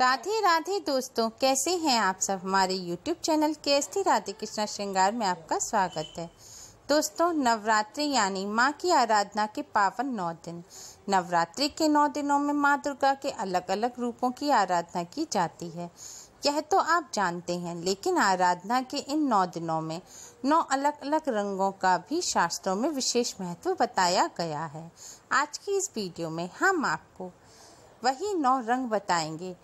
राधे राधे दोस्तों कैसे हैं आप सब हमारे यूट्यूब चैनल केस्थी राधे कृष्णा श्रृंगार में आपका स्वागत है दोस्तों नवरात्रि यानी माँ की आराधना के पावन नौ दिन नवरात्रि के नौ दिनों में माँ दुर्गा के अलग अलग रूपों की आराधना की जाती है यह तो आप जानते हैं लेकिन आराधना के इन नौ दिनों में नौ अलग अलग रंगों का भी शास्त्रों में विशेष महत्व बताया गया है आज की इस वीडियो में हम आपको वही नौ रंग बताएंगे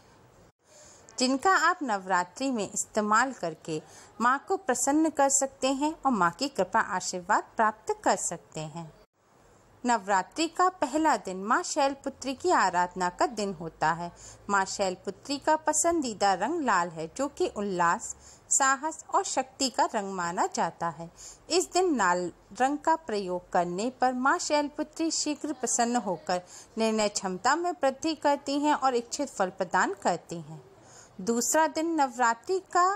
जिनका आप नवरात्रि में इस्तेमाल करके माँ को प्रसन्न कर सकते हैं और माँ की कृपा आशीर्वाद प्राप्त कर सकते हैं नवरात्रि का पहला दिन माँ शैलपुत्री की आराधना का दिन होता है माँ शैलपुत्री का पसंदीदा रंग लाल है जो कि उल्लास साहस और शक्ति का रंग माना जाता है इस दिन लाल रंग का प्रयोग करने पर माँ शैलपुत्री शीघ्र प्रसन्न होकर निर्णय क्षमता में वृद्धि करती हैं और इच्छित फल प्रदान करती हैं दूसरा दिन नवरात्रि का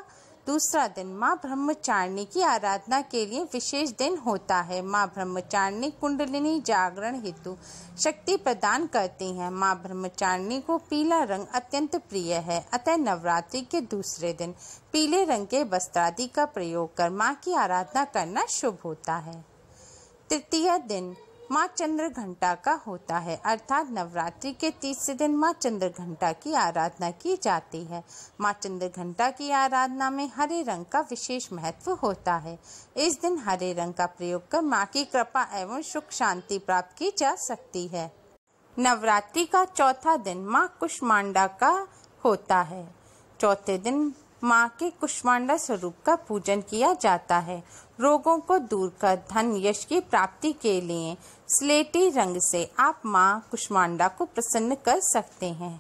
दूसरा दिन माँ ब्रह्मचारिणी की आराधना के लिए विशेष दिन होता है माँ ब्रह्मचारिणी कुंडलिनी जागरण हेतु शक्ति प्रदान करती हैं माँ ब्रह्मचारिणी को पीला रंग अत्यंत प्रिय है अतः नवरात्रि के दूसरे दिन पीले रंग के वस्त्रादि का प्रयोग कर माँ की आराधना करना शुभ होता है तृतीय दिन माँ चंद्र घंटा का होता है अर्थात नवरात्रि के तीसरे दिन माँ चंद्र घंटा की आराधना की जाती है माँ चंद्र घंटा की आराधना में हरे रंग का विशेष महत्व होता है इस दिन हरे रंग का प्रयोग कर माँ की कृपा एवं सुख शांति प्राप्त की जा सकती है नवरात्रि का चौथा दिन माँ कुष्मांडा का होता है चौथे दिन माँ के कुष्मांडा स्वरूप का पूजन किया जाता है रोगों को दूर कर धन यश की प्राप्ति के लिए स्लेटी रंग से आप माँ कुष्मांडा को प्रसन्न कर सकते हैं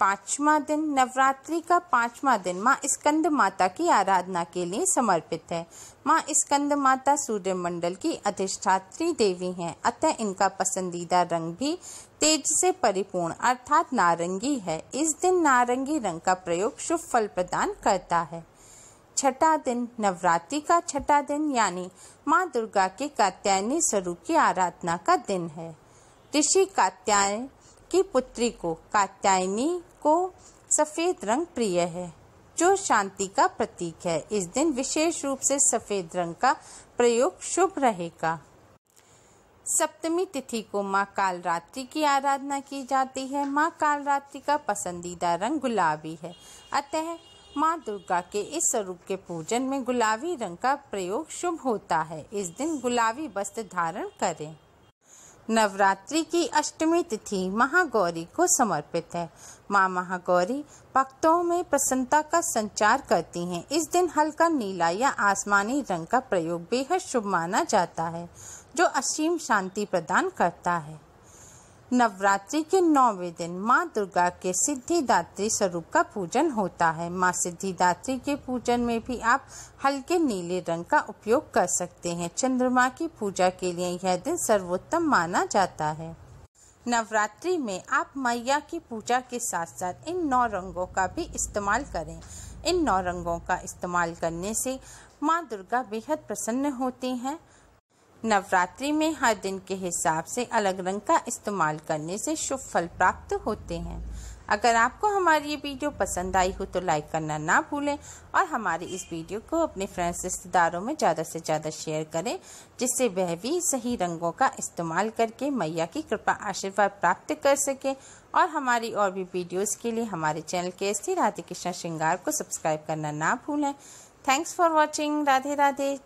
पांचवा दिन नवरात्रि का पांचवा दिन माँ स्कंद माता की आराधना के लिए समर्पित है माँ स्कंद माता सूर्य मंडल की अधिष्ठात्री देवी हैं अतः इनका पसंदीदा रंग भी तेज से परिपूर्ण अर्थात नारंगी है इस दिन नारंगी रंग का प्रयोग शुभ फल प्रदान करता है छठा दिन नवरात्रि का छठा दिन यानी माँ दुर्गा के कात्यायनी स्वरूप की आराधना का दिन है ऋषि कात्याय की पुत्री को कात्यायनी को सफ़ेद रंग प्रिय है जो शांति का प्रतीक है इस दिन विशेष रूप से सफ़ेद रंग का प्रयोग शुभ रहेगा सप्तमी तिथि को माँ कालरात्रि की आराधना की जाती है माँ कालरात्रि का पसंदीदा रंग गुलाबी है अतः माँ दुर्गा के इस स्वरूप के पूजन में गुलाबी रंग का प्रयोग शुभ होता है इस दिन गुलाबी वस्त्र धारण करें नवरात्रि की अष्टमी तिथि महागौरी को समर्पित है माँ महागौरी भक्तों में प्रसन्नता का संचार करती हैं इस दिन हल्का नीला या आसमानी रंग का प्रयोग बेहद शुभ माना जाता है जो असीम शांति प्रदान करता है नवरात्रि के नौवे दिन माँ दुर्गा के सिद्धिदात्री स्वरूप का पूजन होता है माँ सिद्धिदात्री के पूजन में भी आप हल्के नीले रंग का उपयोग कर सकते हैं चंद्रमा की पूजा के लिए यह दिन सर्वोत्तम माना जाता है नवरात्रि में आप मैया की पूजा के साथ साथ इन नौ रंगों का भी इस्तेमाल करें इन नौ रंगों का इस्तेमाल करने से माँ दुर्गा बेहद प्रसन्न होती हैं नवरात्रि में हर दिन के हिसाब से अलग रंग का इस्तेमाल करने से शुभ फल प्राप्त होते हैं अगर आपको हमारी ये वीडियो पसंद आई हो तो लाइक करना ना भूलें और हमारे इस वीडियो को अपने फ्रेंड्स रिश्तेदारों में ज़्यादा से ज़्यादा शेयर करें जिससे वह भी सही रंगों का इस्तेमाल करके मैया की कृपा आशीर्वाद प्राप्त कर सके और हमारी और भी वीडियोस के लिए हमारे चैनल के एस राधे कृष्णा श्रृंगार को सब्सक्राइब करना ना भूलें thanks for watching Radhe Radhe